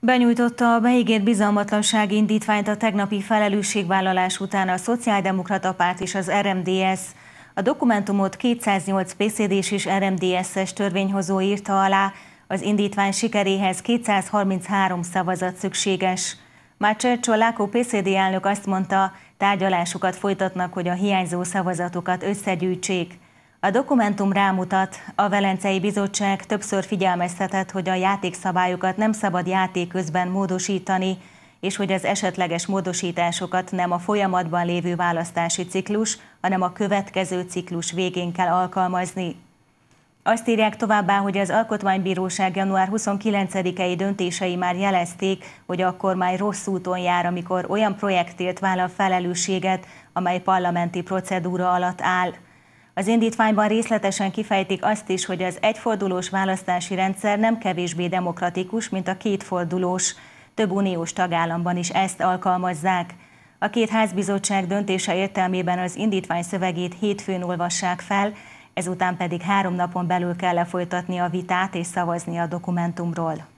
Benyújtotta a beígért bizalmatlansági indítványt a tegnapi felelősségvállalás után a Szociáldemokrata Párt és az RMDS. A dokumentumot 208 pcd és RMDS-es törvényhozó írta alá, az indítvány sikeréhez 233 szavazat szükséges. Már Csercsó Lákó PCD elnök azt mondta, tárgyalásokat folytatnak, hogy a hiányzó szavazatokat összegyűjtsék. A dokumentum rámutat, a Velencei Bizottság többször figyelmeztetett, hogy a játékszabályokat nem szabad játék közben módosítani, és hogy az esetleges módosításokat nem a folyamatban lévő választási ciklus, hanem a következő ciklus végén kell alkalmazni. Azt írják továbbá, hogy az Alkotmánybíróság január 29-i döntései már jelezték, hogy a kormány rossz úton jár, amikor olyan projektért vállal felelősséget, amely parlamenti procedúra alatt áll. Az indítványban részletesen kifejtik azt is, hogy az egyfordulós választási rendszer nem kevésbé demokratikus, mint a kétfordulós. Több uniós tagállamban is ezt alkalmazzák. A két házbizottság döntése értelmében az indítvány szövegét hétfőn olvassák fel, ezután pedig három napon belül kell lefolytatni a vitát és szavazni a dokumentumról.